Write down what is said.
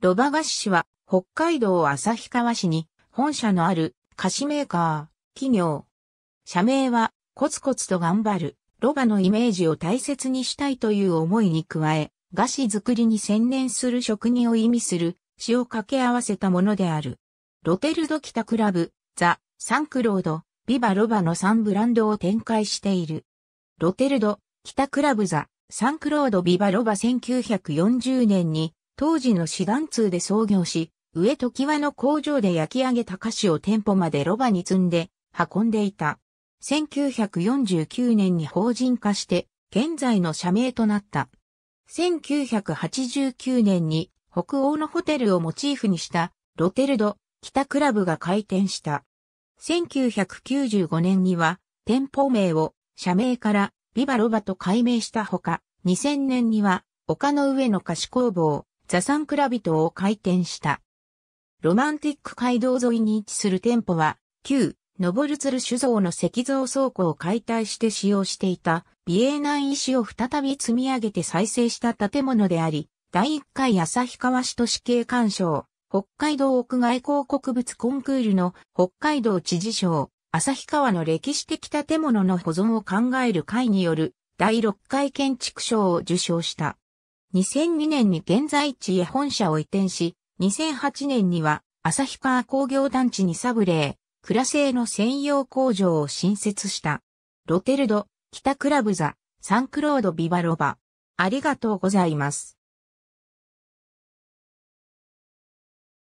ロバ菓子市は北海道旭川市に本社のある菓子メーカー、企業。社名はコツコツと頑張るロバのイメージを大切にしたいという思いに加え、菓子作りに専念する職人を意味する詩を掛け合わせたものである。ロテルド北クラブ、ザ・サンクロード、ビバ・ロバの3ブランドを展開している。ロテルド、北クラブザ・サンクロード・ビバ・ロバ1940年に当時の志願通で創業し、上時和の工場で焼き上げた菓子を店舗までロバに積んで運んでいた。1949年に法人化して、現在の社名となった。1989年に北欧のホテルをモチーフにしたロテルド北クラブが開店した。1995年には店舗名を社名からビバロバと改名したほか、2000年には丘の上の菓子工房、ザサンクラビトを開店した。ロマンティック街道沿いに位置する店舗は、旧、ノボルツル酒造の石造倉庫を解体して使用していた、美瑛南石を再び積み上げて再生した建物であり、第1回旭川市都市系鑑賞、北海道屋外広告物コンクールの北海道知事賞、旭川の歴史的建物の保存を考える会による第6回建築賞を受賞した。2002年に現在地へ本社を移転し、2008年には旭川工業団地にサブレー、クラ製の専用工場を新設した。ロテルド、北クラブザ、サンクロードビバロバ。ありがとうございます。